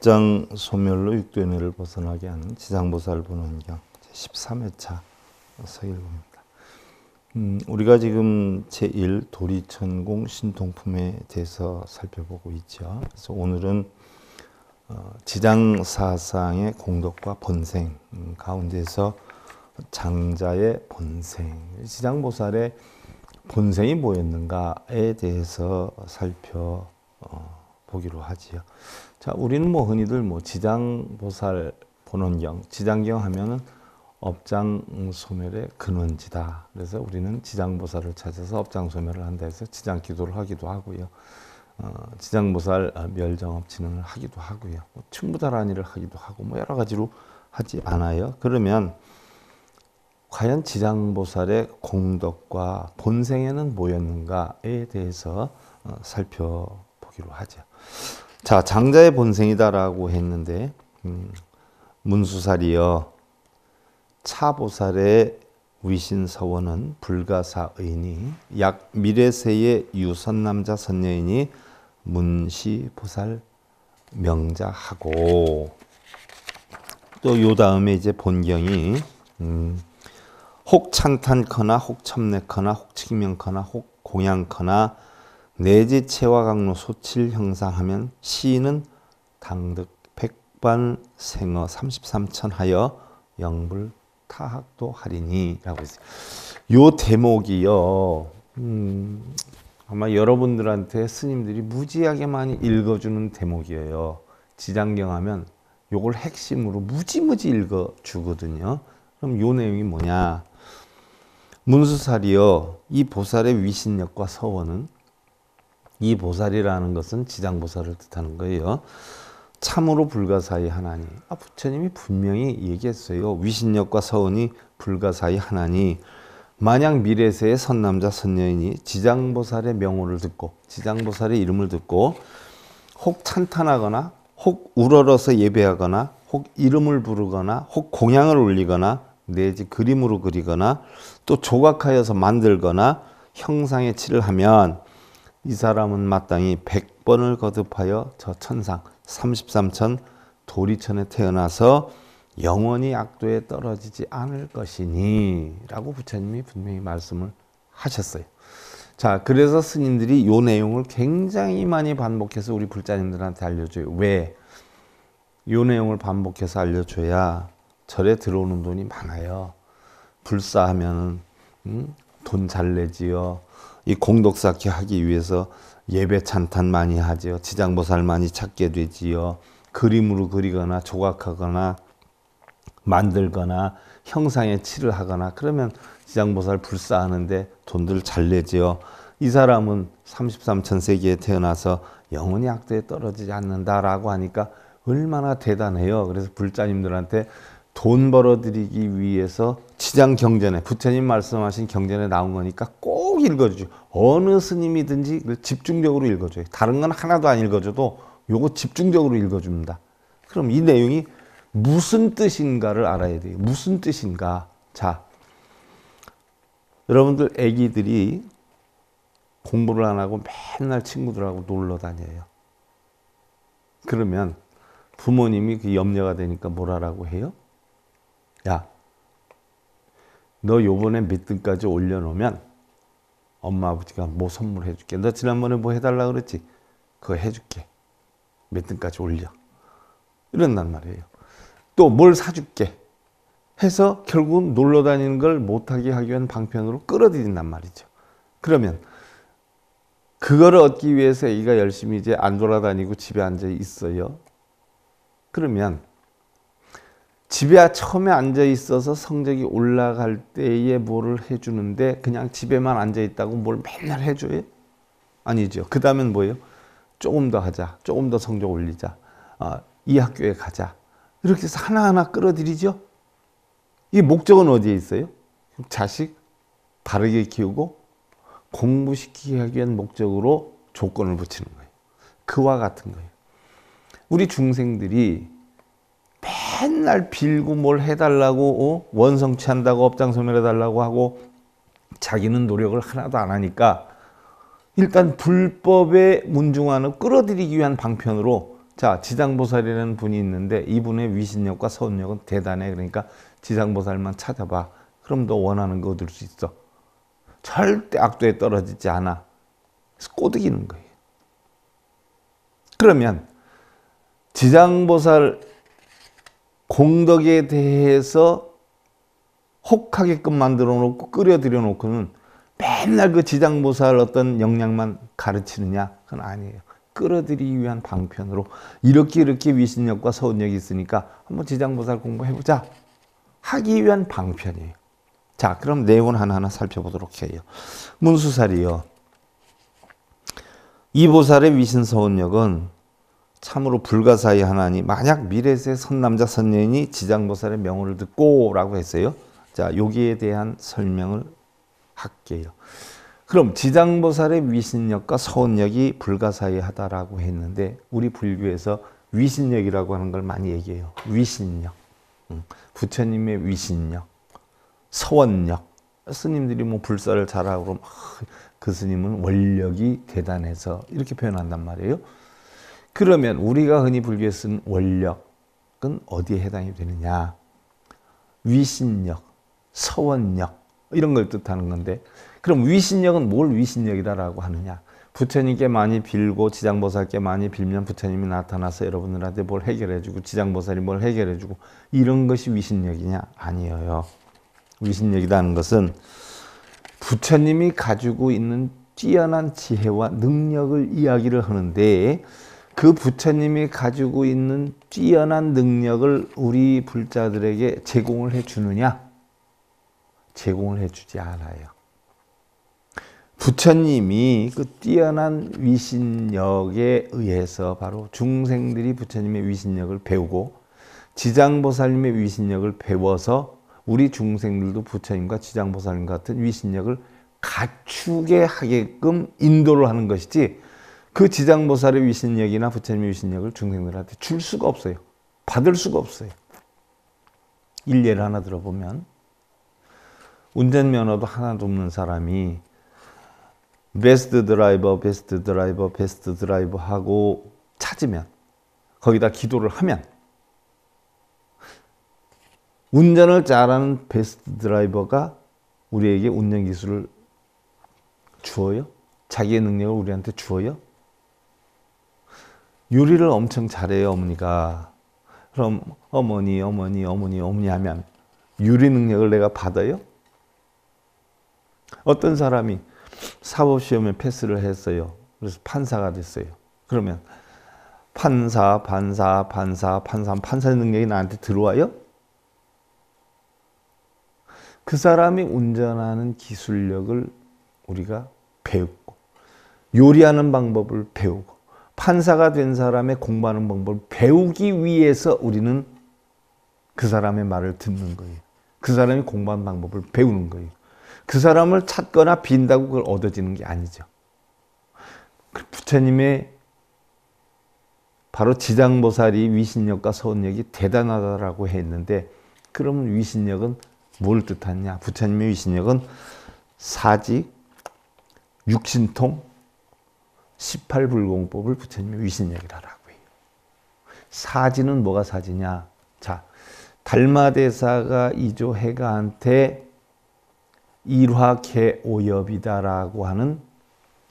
업장 소멸로 육도연애를 벗어나게 하는 지상보살 본원경 제13회차 서일봉입니다. 음, 우리가 지금 제1 도리천공 신통품에 대해서 살펴보고 있죠. 그래서 오늘은 어, 지장사상의 공덕과 번생 음, 가운데서 장자의 번생, 지장보살의 본생이 뭐였는가에 대해서 살펴보기로 어, 하지요. 자, 우리는 뭐 흔히들 뭐 지장보살 본원경, 지장경 하면은 업장 소멸의 근원지다. 그래서 우리는 지장보살을 찾아서 업장 소멸을 한다 해서 지장 기도를 하기도 하고요. 어, 지장보살 아, 멸정업 진흥을 하기도 하고요. 뭐 충무다란 일을 하기도 하고 뭐 여러 가지로 하지 않아요. 그러면 과연 지장보살의 공덕과 본생에는 뭐였는가에 대해서 어, 살펴보기로 하죠. 자, 장자의 본생이다라고 했는데 음, 문수살이여 차보살의 위신서원은 불가사의니 약 미래세의 유선남자 선녀이니 문시보살 명자하고 또 요 다음에 이제 본경이 음, 혹찬탄커나 혹첨내커나 혹측명커나 혹공양커나 내지 체와 강로 소칠 형상하면 시인은 당득 백반 생어 33천 하여 영불 타학도 하리니라고 있어요. 요 대목이요. 음, 아마 여러분들한테 스님들이 무지하게 많이 읽어주는 대목이에요. 지장경 하면 요걸 핵심으로 무지무지 읽어주거든요. 그럼 요 내용이 뭐냐. 문수살이요. 이 보살의 위신력과 서원은 이 보살이라는 것은 지장보살을 뜻하는 거예요. 참으로 불가사의 하나니. 아, 부처님이 분명히 얘기했어요. 위신력과 서원이 불가사의 하나니. 만약 미래세의 선남자 선녀인이 지장보살의 명호를 듣고 지장보살의 이름을 듣고 혹 찬탄하거나 혹 우러러서 예배하거나 혹 이름을 부르거나 혹 공양을 올리거나 내지 그림으로 그리거나 또 조각하여서 만들거나 형상의 칠을 하면 이 사람은 마땅히 100번을 거듭하여 저 천상 33천 도리천에 태어나서 영원히 악도에 떨어지지 않을 것이니 라고 부처님이 분명히 말씀을 하셨어요. 자, 그래서 스님들이 요 내용을 굉장히 많이 반복해서 우리 불자님들한테 알려줘요. 왜? 요 내용을 반복해서 알려줘야 절에 들어오는 돈이 많아요. 불사하면 음? 돈잘 내지요. 이 공덕 쌓기 하기 위해서 예배 찬탄 많이 하지요. 지장보살 많이 찾게 되지요. 그림으로 그리거나 조각하거나 만들거나 형상에 칠을 하거나 그러면 지장보살 불사하는데 돈들 잘 내지요. 이 사람은 33천 세기에 태어나서 영원히 악도에 떨어지지 않는다라고 하니까 얼마나 대단해요. 그래서 불자님들한테 돈 벌어들이기 위해서 시장 경전에 부처님 말씀하신 경전에 나온 거니까 꼭 읽어주죠. 어느 스님이든지 집중적으로 읽어줘요. 다른 건 하나도 안 읽어줘도 요거 집중적으로 읽어줍니다. 그럼 이 내용이 무슨 뜻인가를 알아야 돼요. 무슨 뜻인가. 자, 여러분들 애기들이 공부를 안 하고 맨날 친구들하고 놀러 다녀요. 그러면 부모님이 그 염려가 되니까 뭐라고 해요? 야, 너 요번에 몇 등까지 올려놓으면 엄마 아버지가 뭐 선물해 줄게. 너 지난번에 뭐 해달라 그랬지? 그거 해줄게. 몇 등까지 올려. 이런단 말이에요. 또 뭘 사줄게. 해서 결국은 놀러 다니는 걸 못하게 하기 위한 방편으로 끌어들인단 말이죠. 그러면 그걸 얻기 위해서 애기가 열심히 이제 안 돌아다니고 집에 앉아 있어요. 그러면 집에 처음에 앉아 있어서 성적이 올라갈 때에 뭐를 해주는데 그냥 집에만 앉아 있다고 뭘 맨날 해줘요? 아니죠. 그 다음엔 뭐예요? 조금 더 하자. 조금 더 성적 올리자. 아, 이 학교에 가자. 이렇게 해서 하나하나 끌어들이죠. 이 목적은 어디에 있어요? 자식 바르게 키우고 공부시키기 위한 목적으로 조건을 붙이는 거예요. 그와 같은 거예요. 우리 중생들이 맨날 빌고 뭘 해달라고 어? 원성취한다고 업장소멸해달라고 하고 자기는 노력을 하나도 안 하니까 일단 불법의 문중환을 끌어들이기 위한 방편으로 자 지장보살이라는 분이 있는데 이분의 위신력과 서운력은 대단해 그러니까 지장보살만 찾아봐 그럼 너 원하는 거 얻을 수 있어 절대 악도에 떨어지지 않아 그래서 꼬드기는 거예요 그러면 지장보살 공덕에 대해서 혹하게끔 만들어 놓고 끓여들여 놓고는 맨날 그 지장보살 어떤 영향만 가르치느냐? 그건 아니에요. 끌어들이기 위한 방편으로 이렇게 이렇게 위신력과 서운력이 있으니까 한번 지장보살 공부해보자. 하기 위한 방편이에요. 자, 그럼 내용을 하나하나 살펴보도록 해요. 문수살이요. 이 보살의 위신서운력은 참으로 불가사의 하나니 만약 미래세 선남자 선녀인이 지장보살의 명호를 듣고 라고 했어요. 자 여기에 대한 설명을 할게요. 그럼 지장보살의 위신력과 서원력이 불가사의하다라고 했는데 우리 불교에서 위신력이라고 하는 걸 많이 얘기해요. 위신력, 음, 부처님의 위신력, 서원력. 스님들이 뭐 불사를 잘하고 그러면그 스님은 원력이 대단해서 이렇게 표현한단 말이에요. 그러면 우리가 흔히 불교에 쓴 원력은 어디에 해당이 되느냐? 위신력, 서원력 이런 걸 뜻하는 건데 그럼 위신력은 뭘위신력이라고 하느냐? 부처님께 많이 빌고 지장보살께 많이 빌면 부처님이 나타나서 여러분들한테 뭘 해결해주고 지장보살이 뭘 해결해주고 이런 것이 위신력이냐? 아니에요. 위신력이라는 것은 부처님이 가지고 있는 뛰어난 지혜와 능력을 이야기를 하는데 그 부처님이 가지고 있는 뛰어난 능력을 우리 불자들에게 제공을 해주느냐? 제공을 해주지 않아요. 부처님이 그 뛰어난 위신력에 의해서 바로 중생들이 부처님의 위신력을 배우고 지장보살님의 위신력을 배워서 우리 중생들도 부처님과 지장보살님 같은 위신력을 갖추게 하게끔 인도를 하는 것이지 그 지장보살의 위신력이나 부처님의 위신력을 중생들한테 줄 수가 없어요. 받을 수가 없어요. 일례를 하나 들어보면 운전면허도 하나도 없는 사람이 베스트 드라이버, 베스트 드라이버, 베스트 드라이버 하고 찾으면 거기다 기도를 하면 운전을 잘하는 베스트 드라이버가 우리에게 운전 기술을 주어요? 자기의 능력을 우리한테 주어요? 요리를 엄청 잘해요 어머니가 그럼 어머니 어머니 어머니 어머니 하면 요리 능력을 내가 받아요? 어떤 사람이 사법시험에 패스를 했어요 그래서 판사가 됐어요 그러면 판사 판사 판사 판사 판사 능력이 나한테 들어와요? 그 사람이 운전하는 기술력을 우리가 배우고 요리하는 방법을 배우고 판사가 된 사람의 공부하는 방법을 배우기 위해서 우리는 그 사람의 말을 듣는 거예요. 그 사람이 공부하는 방법을 배우는 거예요. 그 사람을 찾거나 빈다고 그걸 얻어지는 게 아니죠. 그 부처님의 바로 지장보살이 위신력과 서원력이 대단하다라고 했는데 그러면 위신력은 뭘 뜻하냐? 부처님의 위신력은 사직, 육신통, 18불공법을 부처님이 위신력이라라고 해요. 사진은 뭐가 사지냐? 자, 달마대사가 이조해가한테 일화계 오엽이다라고 하는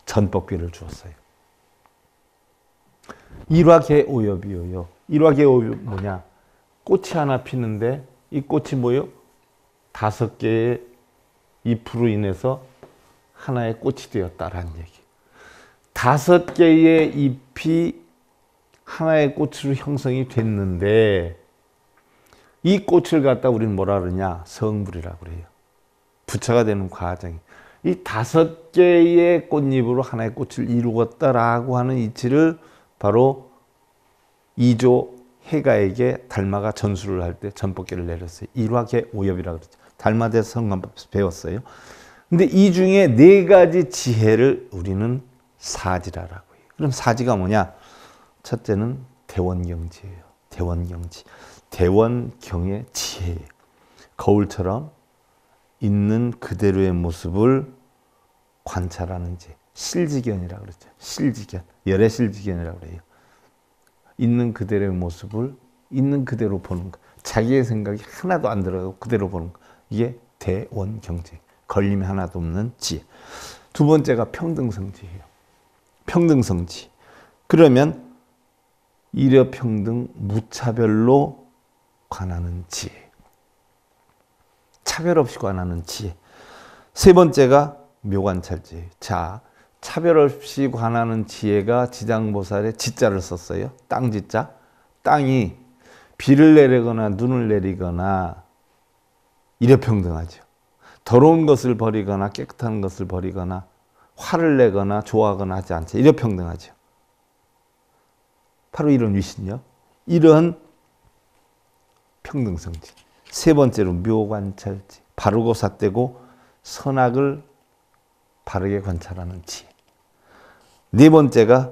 전법기를 주었어요. 일화계 오엽이요. 일화계 오엽 뭐냐? 꽃이 하나 피는데 이 꽃이 뭐요? 다섯 개의 잎으로 인해서 하나의 꽃이 되었다라는 얘기. 다섯 개의 잎이 하나의 꽃으로 형성이 됐는데 이 꽃을 갖다 우리는 뭐라 그러냐? 성불이라고 그래요. 부처가 되는 과정이. 이 다섯 개의 꽃잎으로 하나의 꽃을 이루었다라고 하는 이치를 바로 이조 해가에게 달마가 전수를 할 때 전법계를 내렸어요. 일화계 오엽이라 그랬죠. 달마대 성관법 배웠어요. 근데 이 중에 네 가지 지혜를 우리는 사지라라고요. 그럼 사지가 뭐냐? 첫째는 대원경지예요. 대원경지. 대원경의 지혜예요. 거울처럼 있는 그대로의 모습을 관찰하는 지 실지견이라고 그러죠. 실지견. 열의 실지견이라고 그래요. 있는 그대로의 모습을 있는 그대로 보는 것. 자기의 생각이 하나도 안들어가 그대로 보는 것. 이게 대원경제. 걸림이 하나도 없는 지혜. 두 번째가 평등성지예요. 평등성지. 그러면 이력평등 무차별로 관하는지 혜 차별 없이 관하는지 혜세 번째가 묘관찰지 자 차별 없이 관하는 지혜가 지장보살의 지자를 썼어요 땅지자 땅이 비를 내리거나 눈을 내리거나 이력평등하죠 더러운 것을 버리거나 깨끗한 것을 버리거나 화를 내거나 좋아하거나 하지 않죠. 일여평등하죠. 바로 이런 위신요. 이런 평등성지. 세 번째로 묘관찰지. 바르고 삿되고 선악을 바르게 관찰하는 지. 네 번째가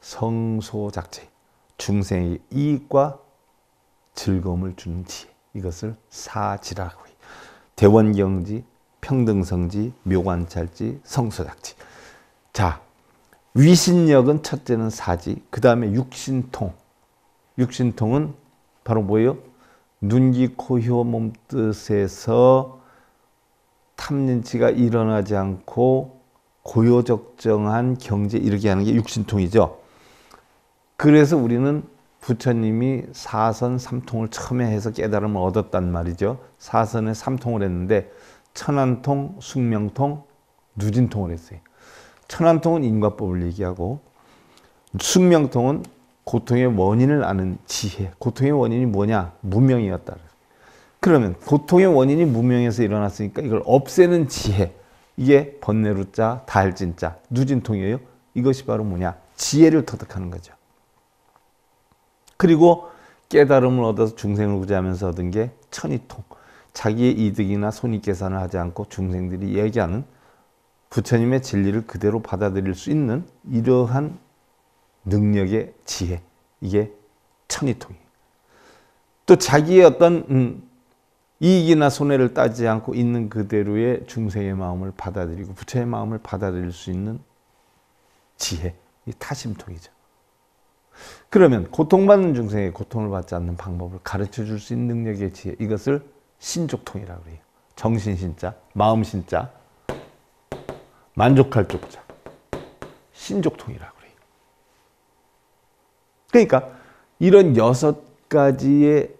성소작제. 중생의 이익과 즐거움을 주는 지. 이것을 사지라고 해요. 대원경지, 평등성지, 묘관찰지, 성소작지. 자, 위신력은 첫째는 사지, 그 다음에 육신통. 육신통은 바로 뭐예요? 눈, 기 코, 혀, 몸뜻에서 탐진치가 일어나지 않고 고요적정한 경제 이렇게 하는 게 육신통이죠. 그래서 우리는 부처님이 사선 삼통을 처음에 해서 깨달음을 얻었단 말이죠. 사선에 삼통을 했는데 천안통, 숙명통, 누진통을 했어요. 천안통은 인과법을 얘기하고 숙명통은 고통의 원인을 아는 지혜. 고통의 원인이 뭐냐? 무명이었다. 그러면 고통의 원인이 무명에서 일어났으니까 이걸 없애는 지혜. 이게 번뇌로 자, 달진 자, 누진통이에요. 이것이 바로 뭐냐? 지혜를 터득하는 거죠. 그리고 깨달음을 얻어서 중생을 구제하면서 얻은 게 천이통. 자기의 이득이나 손익 계산을 하지 않고 중생들이 얘기하는 부처님의 진리를 그대로 받아들일 수 있는 이러한 능력의 지혜 이게 천이통이또 자기의 어떤 음, 이익이나 손해를 따지 않고 있는 그대로의 중생의 마음을 받아들이고 부처의 마음을 받아들일 수 있는 지혜, 이 타심통이죠. 그러면 고통받는 중생의 고통을 받지 않는 방법을 가르쳐 줄 수 있는 능력의 지혜, 이것을 신족통이라 고래요 정신 신자, 마음 신자, 만족할 쪽자. 신족통이라 그래요. 그러니까 이런 여섯 가지의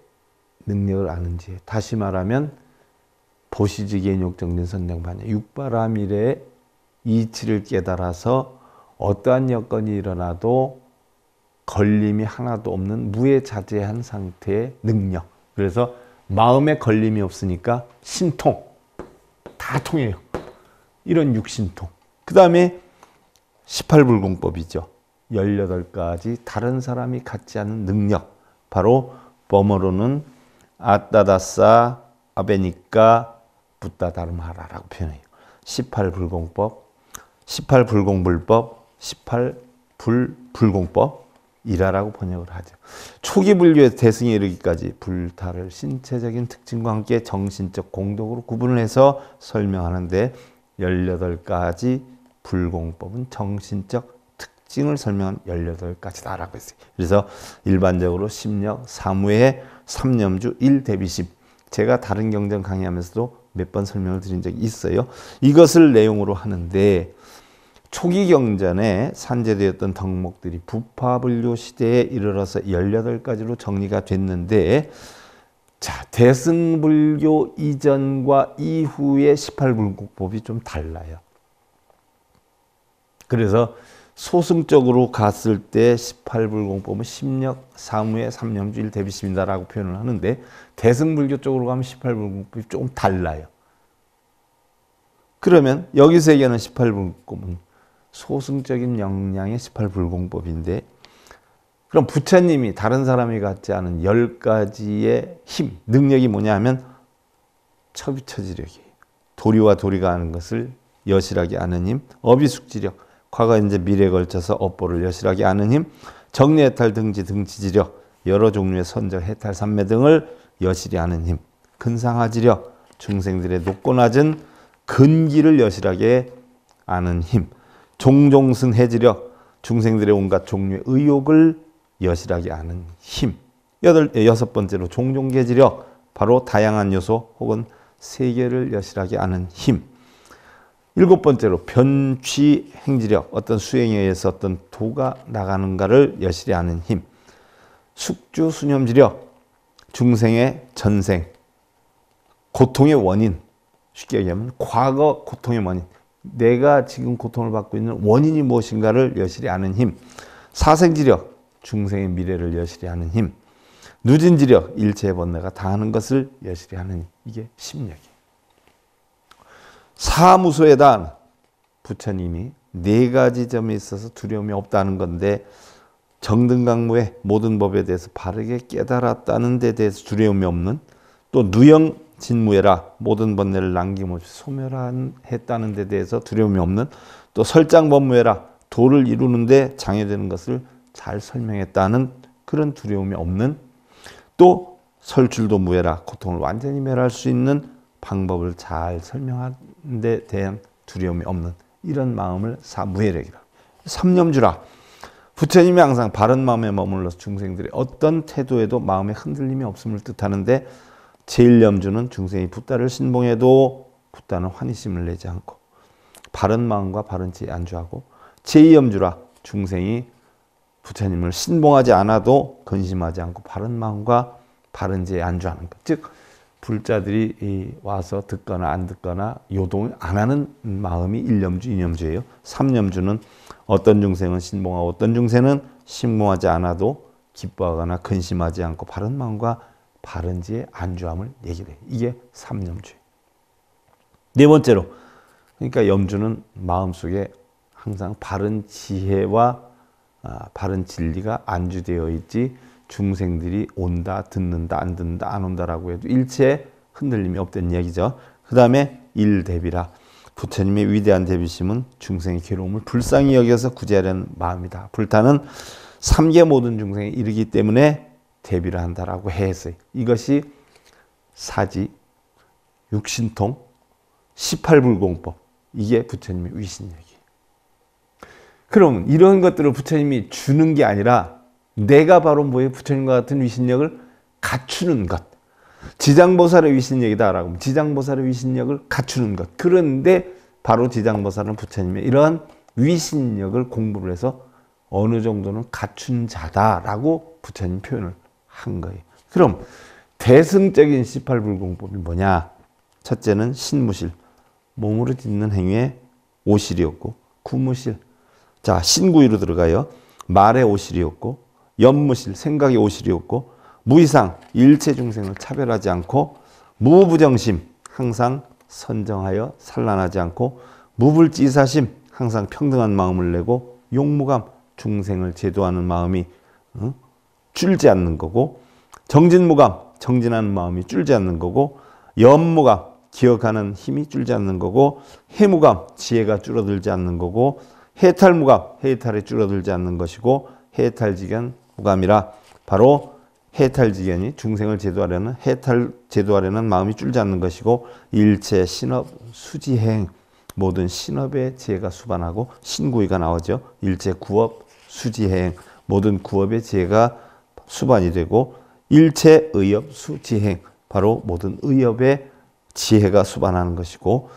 능력을 아는 지 다시 말하면 보시지기의 욕정진 선정반야 육바라밀의 이치를 깨달아서 어떠한 여건이 일어나도 걸림이 하나도 없는 무에 자제한 상태의 능력. 그래서 마음에 걸림이 없으니까 신통. 다 통해요. 이런 육신통. 그 다음에 18불공법이죠. 18가지 다른 사람이 갖지 않은 능력. 바로 범어로는 아따다싸 아베니까 붓다다름하라라고 표현해요. 18불공법, 18불공불법, 18불불공법, 일하라고 번역을 하죠. 초기 분류의 대승에 이르기까지 불타를 신체적인 특징과 함께 정신적 공덕으로 구분을 해서 설명하는데 18가지 불공법은 정신적 특징을 설명한 18가지다라고 했어요. 그래서 일반적으로 심력, 사무의 3년주 1대비 10. 제가 다른 경전 강의하면서도 몇 번 설명을 드린 적이 있어요. 이것을 내용으로 하는데 초기 경전에 산재되었던 덕목들이 부파분류 시대에 이르러서 18가지로 정리가 됐는데 자 대승불교 이전과 이후의 18불국법이 좀 달라요. 그래서 소승적으로 갔을 때 18불공법은 심력, 사무의 삼념주일 대비심이다라고 표현을 하는데 대승불교 쪽으로 가면 18불공법이 조금 달라요. 그러면 여기서 얘기하는 18불공법은 소승적인 역량의 18불공법인데 그럼 부처님이 다른 사람이 갖지 않은 10가지의 힘, 능력이 뭐냐 하면 처비처지력이에요. 도리와 도리가 아는 것을 여실하게 아는 힘, 어비숙지력, 과거 이제 미래에 걸쳐서 업보를 여실하게 아는 힘, 정리 해탈 등지 등지지력, 여러 종류의 선적 해탈 삼매 등을 여실히 아는 힘, 근상하지력, 중생들의 높고 낮은 근기를 여실하게 아는 힘, 종종승 해지려 중생들의 온갖 종류의 의욕을 여실하게 하는 힘. 여덟, 예, 여섯 번째로 종종계지력 바로 다양한 요소 혹은 세계를 여실하게 하는 힘. 일곱 번째로 변취 행지력, 어떤 수행에 의해서 어떤 도가 나가는가를 여실히 하는 힘. 숙주 수념지력, 중생의 전생, 고통의 원인, 쉽게 얘기하면 과거 고통의 원인, 내가 지금 고통을 받고 있는 원인이 무엇인가를 여실히 아는 힘. 사생지력, 중생의 미래를 여실히 아는 힘. 누진지력, 일체의 번뇌가 당하는 것을 여실히 아는 힘. 이게 심력이에요. 사무소에 대한 부처님이 네 가지 점에 있어서 두려움이 없다는 건데 정등강무의 모든 법에 대해서 바르게 깨달았다는 데 대해서 두려움이 없는 또 누영 진무해라 모든 번뇌를 남김없이 소멸했다는 데 대해서 두려움이 없는 또 설장법무해라 도를 이루는데 장애되는 것을 잘 설명했다는 그런 두려움이 없는 또설출도 무해라 고통을 완전히 멸할 수 있는 방법을 잘 설명하는 데 대한 두려움이 없는 이런 마음을 사무해력이라 삼념주라 부처님이 항상 바른 마음에 머물러서 중생들의 어떤 태도에도 마음에 흔들림이 없음을 뜻하는데 제1염주는 중생이 붓다를 신봉해도 붓다는 환희심을 내지 않고 바른 마음과 바른 지 안주하고 제2염주라 중생이 부처님을 신봉하지 않아도 근심하지 않고 바른 마음과 바른 지에 안주하는 것. 즉 불자들이 와서 듣거나 안 듣거나 요동을 안 하는 마음이 1염주, 2염주예요. 3염주는 어떤 중생은 신봉하고 어떤 중생은 신봉하지 않아도 기뻐하거나 근심하지 않고 바른 마음과 바른지에 안주함을 얘기해 이게 삼염주네 번째로 그러니까 염주는 마음속에 항상 바른 지혜와 아, 바른 진리가 안주되어 있지 중생들이 온다 듣는다 안 듣는다 안 온다라고 해도 일체 흔들림이 없다는 얘기죠. 그 다음에 일대비라 부처님의 위대한 대비심은 중생의 괴로움을 불쌍히 여겨서 구제하려는 마음이다. 불타는 삼계 모든 중생에 이르기 때문에 대비를 한다라고 해서 이것이 사지, 육신통, 18불공법 이게 부처님의 위신력이요 그럼 이런 것들을 부처님이 주는 게 아니라 내가 바로 뭐예요? 부처님과 같은 위신력을 갖추는 것. 지장보살의 위신력이다라고 지장보살의 위신력을 갖추는 것. 그런데 바로 지장보살은 부처님의 이러한 위신력을 공부를 해서 어느 정도는 갖춘 자다라고 부처님 표현을 한 거예요. 그럼 대승적인 18불공법이 뭐냐? 첫째는 신무실, 몸으로 짓는 행위에 오실이었고 구무실, 자 신구위로 들어가요. 말의 오실이었고 연무실, 생각의 오실이었고 무이상, 일체 중생을 차별하지 않고 무부정심, 항상 선정하여 산란하지 않고 무불지사심, 항상 평등한 마음을 내고 용무감, 중생을 제도하는 마음이 응? 줄지 않는 거고 정진무감 정진하는 마음이 줄지 않는 거고 연무감 기억하는 힘이 줄지 않는 거고 해무감 지혜가 줄어들지 않는 거고 해탈무감 해탈이 줄어들지 않는 것이고 해탈지견 무감이라 바로 해탈지견이 중생을 제도하려는 해탈 제도하려는 마음이 줄지 않는 것이고 일체 신업 수지행 모든 신업의 지혜가 수반하고 신구이가 나오죠 일체 구업 수지행 모든 구업의 지혜가 수반이 되고 일체 의협 수지행 바로 모든 의협의 지혜가 수반하는 것이고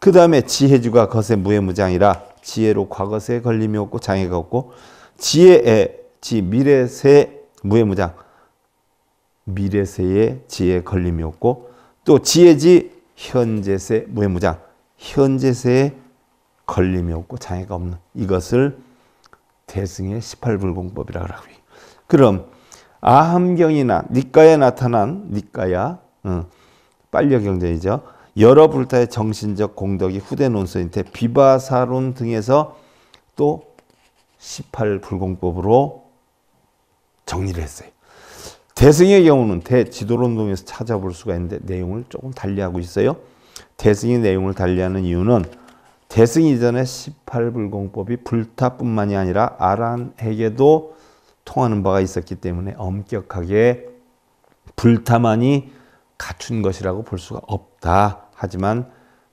그 다음에 지혜주가 것의 무해무장이라 지혜로 과거세에 걸림이 없고 장애가 없고 지혜의 지 미래세 무해무장 미래세에 지혜 걸림이 없고 또 지혜지 현재세 무해무장 현재세에 걸림이 없고 장애가 없는 이것을 대승의 18불공법이라고 합니다. 그럼 아함경이나 니까에 나타난 니까야 어, 빨려 경전이죠. 여러 불타의 정신적 공덕이 후대 논서인테 비바사론 등에서 또 18불공법으로 정리를 했어요. 대승의 경우는 대지도론동에서 찾아볼 수가 있는데 내용을 조금 달리하고 있어요. 대승의 내용을 달리하는 이유는 대승 이전에 18불공법이 불타뿐만이 아니라 아란에게도 통하는 바가 있었기 때문에 엄격하게 불타만이 갖춘 것이라고 볼 수가 없다. 하지만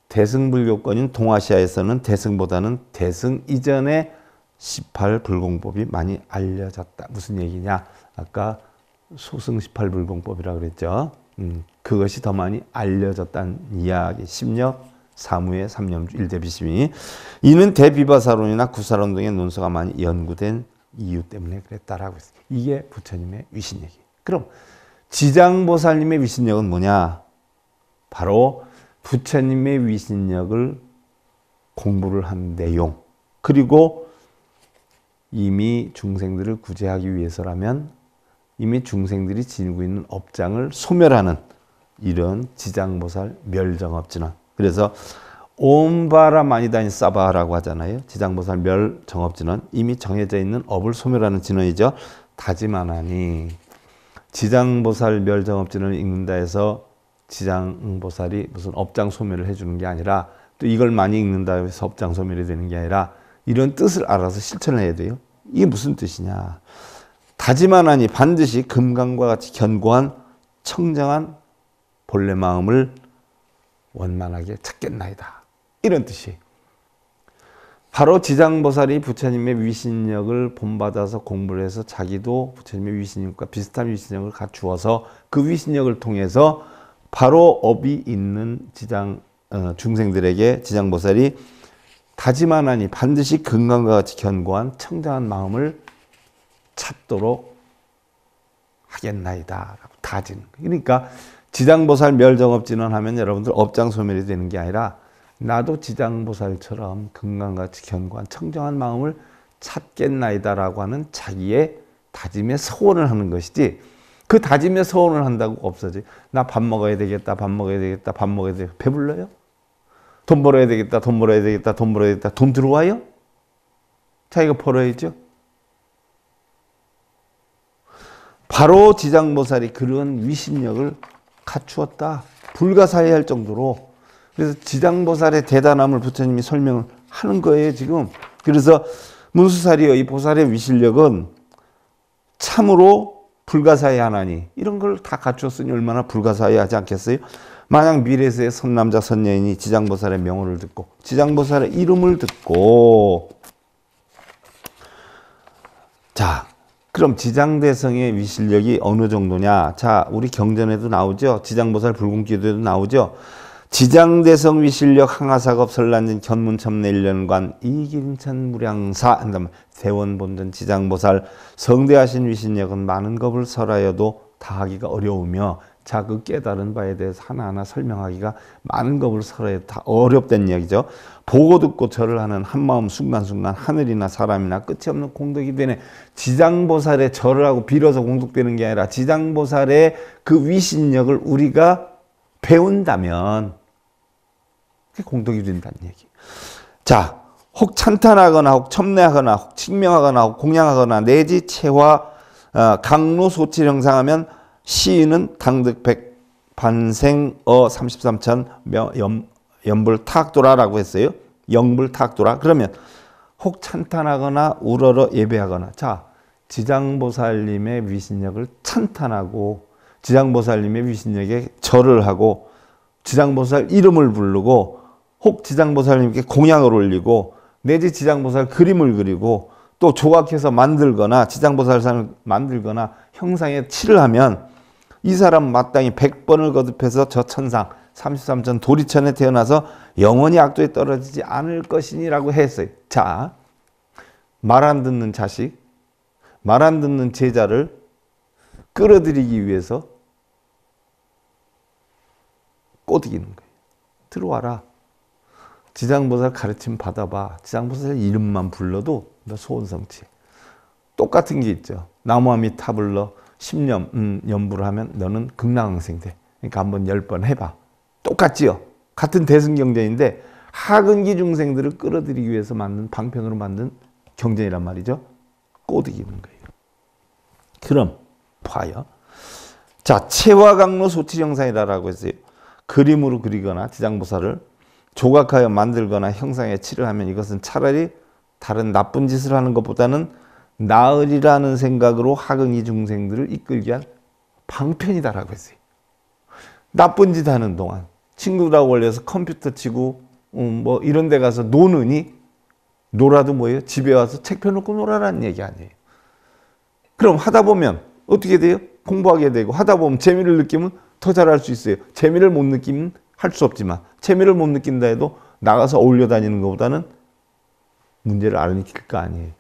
대승불교권인 동아시아에서는 대승보다는 대승 이전의 18불공법이 많이 알려졌다. 무슨 얘기냐? 아까 소승 18불공법이라고 그랬죠. 음, 그것이 더 많이 알려졌다는 이야기. 심력 사무의 삼념주 일대비심이 이는 대비바사론이나 구사론 등의 논서가 많이 연구된 이유 때문에 그랬다라고 했어요. 이게 부처님의 위신력이. 그럼 지장보살님의 위신력은 뭐냐? 바로 부처님의 위신력을 공부를 한 내용 그리고 이미 중생들을 구제하기 위해서라면 이미 중생들이 지니고 있는 업장을 소멸하는 이런 지장보살 멸정업진원 그래서 온바라 마니다인 사바라고 하잖아요. 지장보살 멸 정업진원 이미 정해져 있는 업을 소멸하는 진원이죠. 다짐하니 지장보살 멸 정업진원을 읽는다 해서 지장보살이 무슨 업장 소멸을 해주는 게 아니라 또 이걸 많이 읽는다 해서 업장 소멸이 되는 게 아니라 이런 뜻을 알아서 실천 해야 돼요. 이게 무슨 뜻이냐? 다짐하니 반드시 금강과 같이 견고한 청정한 본래 마음을 원만하게 찾겠나이다. 이런 뜻이 바로 지장보살이 부처님의 위신력을 본받아서 공부를 해서 자기도 부처님의 위신력과 비슷한 위신력을 갖추어서 그 위신력을 통해서 바로 업이 있는 지장 어, 중생들에게 지장보살이 다짐하나니 반드시 건강과 같이 견고한 청정한 마음을 찾도록 하겠나이다 라고 다짐 그러니까 지장보살 멸정업진원 하면 여러분들 업장 소멸이 되는 게 아니라 나도 지장보살처럼 건강같이 견고한 청정한 마음을 찾겠나이다라고 하는 자기의 다짐의 서원을 하는 것이지 그 다짐의 서원을 한다고 없어지. 나 밥 먹어야 되겠다, 밥 먹어야 되겠다, 밥 먹어야 되겠다. 배불러요? 돈 벌어야 되겠다, 돈 벌어야 되겠다, 돈 벌어야 되겠다. 돈 들어와요? 자기가 벌어야죠. 바로 지장보살이 그런 위심력을 갖추었다. 불가사의할 정도로 그래서 지장보살의 대단함을 부처님이 설명을 하는 거예요, 지금. 그래서 문수사리의 이 보살의 위실력은 참으로 불가사의 하나니 이런 걸 다 갖췄으니 얼마나 불가사의 하지 않겠어요? 만약 미래세의 선남자 선녀인이 지장보살의 명호를 듣고 지장보살의 이름을 듣고 자 그럼 지장대성의 위실력이 어느 정도냐 자 우리 경전에도 나오죠 지장보살 불공기도에도 나오죠 지장대성 위실력 항하사업 설란진 견문첨례 일년간 이김찬 무량사 한다면 대원본전 지장보살 성대하신 위신력은 많은 겁을 설하여도 다하기가 어려우며 자극 깨달은 바에 대해서 하나하나 설명하기가 많은 겁을 설하여 다 어렵다는 이야기죠. 보고 듣고 절을 하는 한마음 순간순간 하늘이나 사람이나 끝이 없는 공덕이 되네. 지장보살의 절을 하고 빌어서 공덕되는 게 아니라 지장보살의 그 위신력을 우리가 배운다면 그게 공덕이 된다는 얘기. 자, 혹 찬탄하거나 혹 첨내하거나 혹 칭명하거나 혹 공양하거나 내지 체화 어, 강로 소치 정상하면 시인은 당득백 반생어 33천 연불 타악도라라고 했어요. 영불 타악도라. 그러면 혹 찬탄하거나 우러러 예배하거나 자 지장보살님의 위신력을 찬탄하고 지장보살님의 위신력에 절을 하고 지장보살 이름을 부르고 혹 지장보살님께 공양을 올리고 내지 지장보살 그림을 그리고 또 조각해서 만들거나 지장보살상을 만들거나 형상에 칠을 하면 이 사람 마땅히 100번을 거듭해서 저 천상 33천 도리천에 태어나서 영원히 악도에 떨어지지 않을 것이니라고 했어요. 자, 말 안 듣는 자식, 말 안 듣는 제자를 끌어들이기 위해서 꼬드기는 거예요. 들어와라. 지장보살 가르침 받아봐. 지장보살 이름만 불러도 너 소원성취. 똑같은 게 있죠. 나무함이 타불러 10년 음, 연부를 하면 너는 극락항생 돼. 그러니까 한번 10번 해봐. 똑같지요. 같은 대승경전인데 하근기 중생들을 끌어들이기 위해서 만든 방편으로 만든 경전이란 말이죠. 꼬드기는 거예요. 그럼 봐요. 자, 체화강로 소치정상이라고 했어요. 그림으로 그리거나 지장보살을 조각하여 만들거나 형상에 칠을하면 이것은 차라리 다른 나쁜 짓을 하는 것보다는 나으리라는 생각으로 하근이 중생들을 이끌기 위한 방편이다라고 했어요. 나쁜 짓 하는 동안 친구들하고 걸려서 컴퓨터 치고 음, 뭐 이런 데 가서 노느니 놀아도 뭐예요? 집에 와서 책 펴놓고 놀아라는 얘기 아니에요. 그럼 하다 보면 어떻게 돼요? 공부하게 되고 하다 보면 재미를 느끼면 더 잘할 수 있어요. 재미를 못 느끼면 할 수 없지만 재미를 못 느낀다 해도 나가서 어울려 다니는 것보다는 문제를 알리킬 거 아니에요.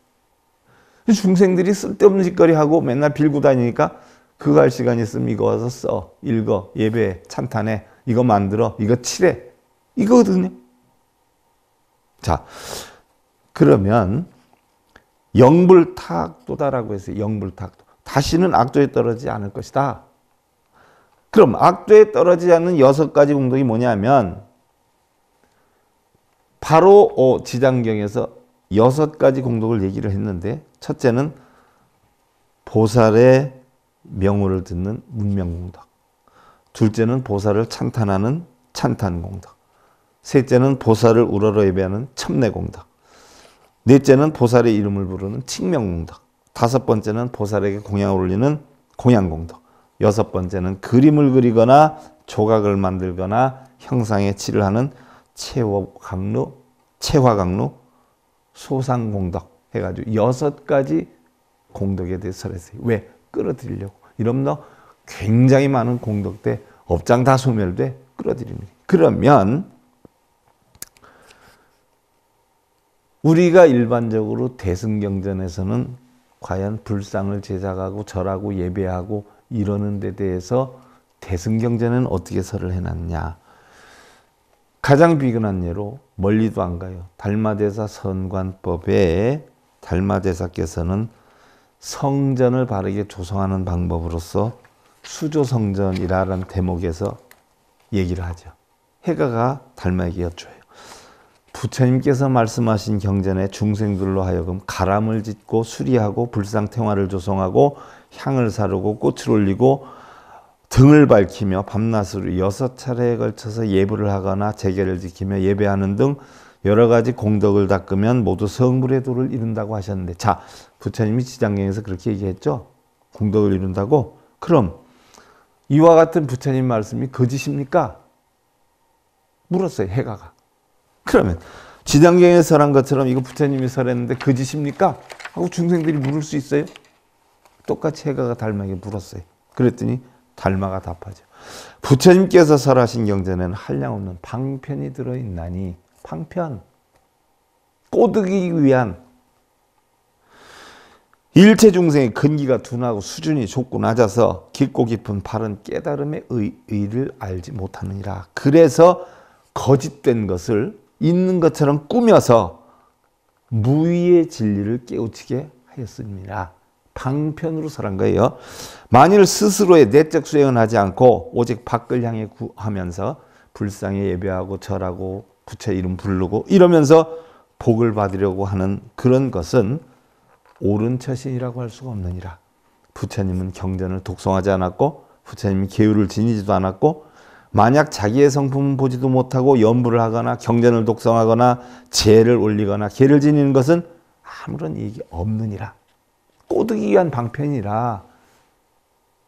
중생들이 쓸데없는 짓거리 하고 맨날 빌고 다니니까 그거 할 시간 있으면 이거 와서 써, 읽어, 예배 찬탄해, 이거 만들어, 이거 칠해. 이거거든요. 자, 그러면 영불탁도다라고 해서 영불탁도. 다시는 악도에 떨어지지 않을 것이다. 그럼 악도에 떨어지지 않는 여섯 가지 공덕이 뭐냐면 바로 어, 지장경에서 여섯 가지 공덕을 얘기를 했는데 첫째는 보살의 명호를 듣는 문명공덕 둘째는 보살을 찬탄하는 찬탄공덕 셋째는 보살을 우러러 예배하는 첨내공덕 넷째는 보살의 이름을 부르는 칭명공덕 다섯 번째는 보살에게 공양을 올리는 공양공덕 여섯 번째는 그림을 그리거나 조각을 만들거나 형상에 칠을 하는 채화강로채화강로 소상공덕 해가지고 여섯 가지 공덕에 대해서 설했어요. 왜? 끌어들이려고. 이러면 굉장히 많은 공덕대, 업장 다 소멸돼 끌어들입니다. 그러면 우리가 일반적으로 대승경전에서는 과연 불상을 제작하고 절하고 예배하고 이러는 데 대해서 대승경전은 어떻게 설을 해놨냐. 가장 비근한 예로 멀리도 안 가요. 달마대사 선관법에 달마대사께서는 성전을 바르게 조성하는 방법으로서 수조성전이라는 대목에서 얘기를 하죠. 해가가 달마에게 여쭤요. 부처님께서 말씀하신 경전에 중생들로 하여금 가람을 짓고 수리하고 불상태화를 조성하고 향을 사르고 꽃을 올리고 등을 밝히며 밤낮으로 여섯 차례에 걸쳐서 예불을 하거나 재계를 지키며 예배하는 등 여러 가지 공덕을 닦으면 모두 성불의 도를 이룬다고 하셨는데 자 부처님이 지장경에서 그렇게 얘기했죠 공덕을 이룬다고 그럼 이와 같은 부처님 말씀이 거짓입니까 물었어요 해가가 그러면 지장경에 설한 것처럼 이거 부처님이 설했는데 거짓입니까 하고 중생들이 물을 수 있어요 똑같이 해가가 닮아에게 물었어요 그랬더니 달마가 답하죠. 부처님께서 설하신 경전에는 한량없는 방편이 들어있나니 방편 꼬드기 위한 일체 중생의 근기가 둔하고 수준이 좁고 낮아서 깊고 깊은 바른 깨달음의 의, 의를 알지 못하느니라. 그래서 거짓된 것을 있는 것처럼 꾸며서 무의의 진리를 깨우치게 하였습니다. 방편으로 살한 거예요. 만일 스스로의 내적 수행은 하지 않고 오직 밖을 향해 구하면서 불쌍히 예배하고 절하고 부처 이름 부르고 이러면서 복을 받으려고 하는 그런 것은 옳은 처신이라고 할 수가 없느니라. 부처님은 경전을 독성하지 않았고 부처님이 계율을 지니지도 않았고 만약 자기의 성품을 보지도 못하고 염불을 하거나 경전을 독성하거나 재를 올리거나 계를 지니는 것은 아무런 이익이 없느니라. 꼬드기 위한 방편이라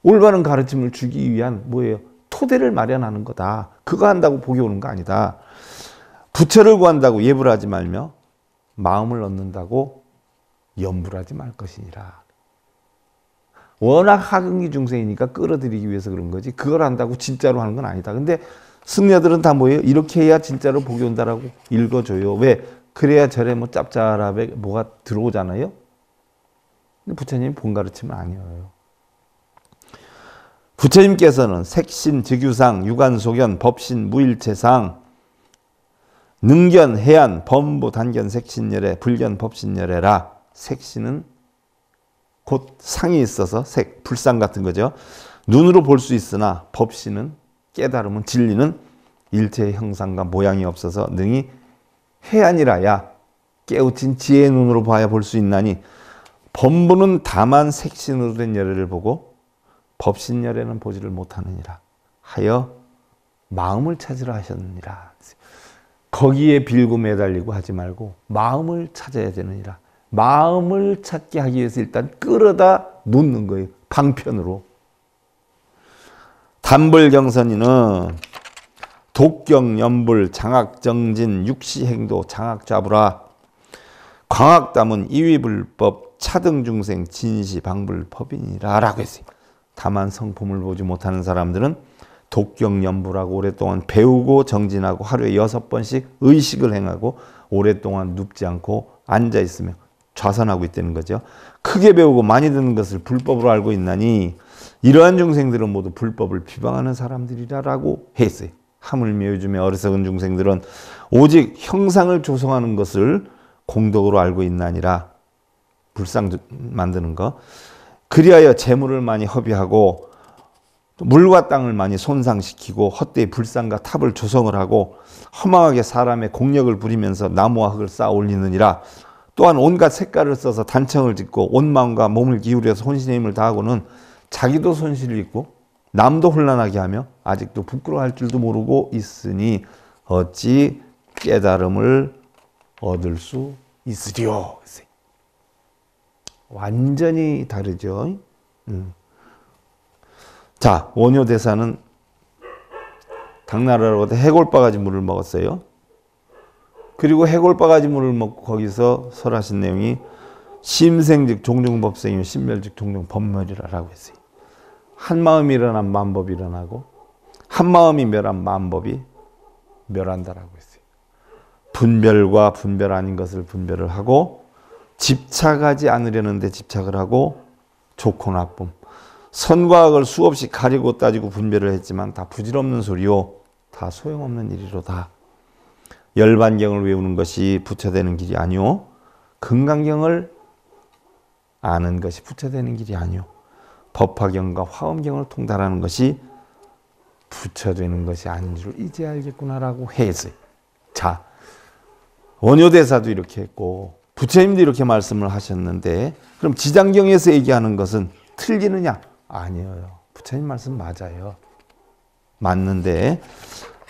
올바른 가르침을 주기 위한 뭐예요? 토대를 마련하는 거다. 그거 한다고 복이 오는 거 아니다. 부처를 구한다고 예불하지 말며 마음을 얻는다고 염불하지 말 것이니라. 워낙 하근기 중생이니까 끌어들이기 위해서 그런 거지 그걸 한다고 진짜로 하는 건 아니다. 근데 승려들은 다 뭐예요? 이렇게 해야 진짜로 복이 온다라고 읽어줘요. 왜? 그래야 절에 뭐 짭짤하게 뭐가 들어오잖아요. 근데 부처님 본 가르침은 아니에요. 부처님께서는 색신, 즉유상, 유관소견, 법신, 무일체상, 능견, 해안, 범보, 단견, 색신열애, 불견, 법신열애라 색신은 곧 상이 있어서 색, 불상 같은 거죠. 눈으로 볼 수 있으나 법신은 깨달음은 진리는 일체의 형상과 모양이 없어서 능히 해안이라야 깨우친 지혜의 눈으로 봐야 볼 수 있나니 본부는 다만 색신으로 된 열애를 보고 법신 열애는 보지를 못하느니라 하여 마음을 찾으라 하셨느니라. 거기에 빌고 매달리고 하지 말고 마음을 찾아야 되느니라. 마음을 찾게 하기 위해서 일단 끌어다 놓는 거예요. 방편으로. 단벌경선이는 독경, 연불, 장악, 정진, 육시행도, 장악, 잡으라. 광학담은 이위불법, 차등중생 진시 방불법인이라라고 했어요. 다만 성품을 보지 못하는 사람들은 독경연부라고 오랫동안 배우고 정진하고 하루에 여섯 번씩 의식을 행하고 오랫동안 눕지 않고 앉아 있으며 좌선하고 있다는 거죠. 크게 배우고 많이 듣는 것을 불법으로 알고 있나니 이러한 중생들은 모두 불법을 비방하는 사람들이라라고 했어요. 하물며 요즘에 어리석은 중생들은 오직 형상을 조성하는 것을 공덕으로 알고 있나니라 불상 만드는 거. 그리하여 재물을 많이 허비하고 물과 땅을 많이 손상시키고 헛되이 불상과 탑을 조성을 하고 허망하게 사람의 공력을 부리면서 나무와 흙을 쌓아 올리느니라 또한 온갖 색깔을 써서 단청을 짓고 온 마음과 몸을 기울여서 혼신의 힘을 다하고는 자기도 손실을 입고 남도 혼란하게 하며 아직도 부끄러워할 줄도 모르고 있으니 어찌 깨달음을 얻을 수 있으리요. 완전히 다르죠. 음. 자, 원효 대사는 당나라로 해골바가지 물을 먹었어요. 그리고 해골바가지 물을 먹고 거기서 설하신 내용이 심생즉 종종법생이요 멸즉 종종법멸이라고 했어요. 한 마음이 일어난 만법이 일어나고 한 마음이 멸한 만법이 멸한다라고 했어요. 분별과 분별 아닌 것을 분별을 하고 집착하지 않으려는데 집착을 하고 좋고 나쁨, 선과 악을 수없이 가리고 따지고 분별을 했지만 다 부질없는 소리요. 다 소용없는 일이로다. 열반경을 외우는 것이 부처되는 길이 아니오. 금강경을 아는 것이 부처되는 길이 아니오. 법화경과 화엄경을 통달하는 것이 부처되는 것이 아닌 줄 이제 알겠구나라고 해서 자 원효대사도 이렇게 했고 부처님도 이렇게 말씀을 하셨는데 그럼 지장경에서 얘기하는 것은 틀리느냐? 아니에요. 부처님 말씀 맞아요. 맞는데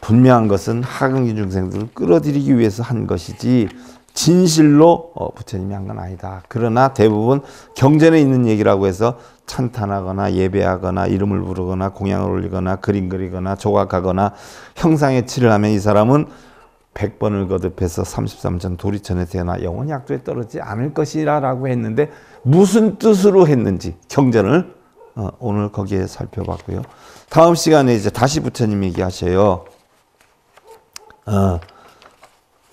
분명한 것은 하근기 중생들을 끌어들이기 위해서 한 것이지 진실로 어, 부처님이 한 건 아니다. 그러나 대부분 경전에 있는 얘기라고 해서 찬탄하거나 예배하거나 이름을 부르거나 공양을 올리거나 그림 그리거나 조각하거나 형상의 칠을 하면 이 사람은 100번을 거듭해서 33전 도리천에 태어나 영원히 악도에 떨어지지 않을 것이라라고 했는데 무슨 뜻으로 했는지 경전을 어, 오늘 거기에 살펴봤고요. 다음 시간에 이제 다시 부처님 얘기하셔요. 어,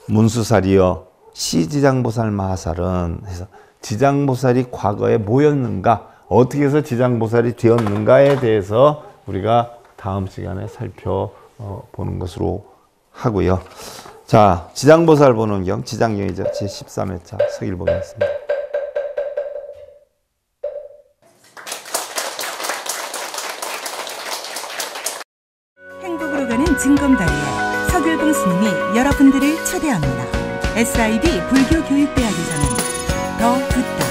문수살이여 시지장보살 마하살은 해서 지장보살이 과거에 뭐였는가 어떻게 해서 지장보살이 되었는가에 대해서 우리가 다음 시간에 살펴보는 어, 것으로 하고요. 자, 지장보살 보는 경, 지장경이죠. 제13회차 서일 보겠습니다. 행복으로 가는 증검다리에 서길봉 스님이 여러분들을 초대합니다. SIB 불교교육대학이 저는 더 듣다.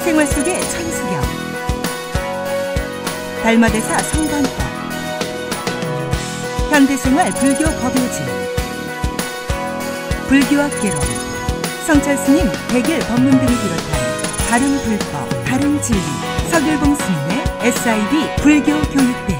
생활 속의 천수경. 달마대사 현대생활 불교 법요지 불교와 깨론 성철스님 백일 법문 등을 비롯한 바른 불법, 바른 진리 서길봉 스님의 SIB 불교 교육대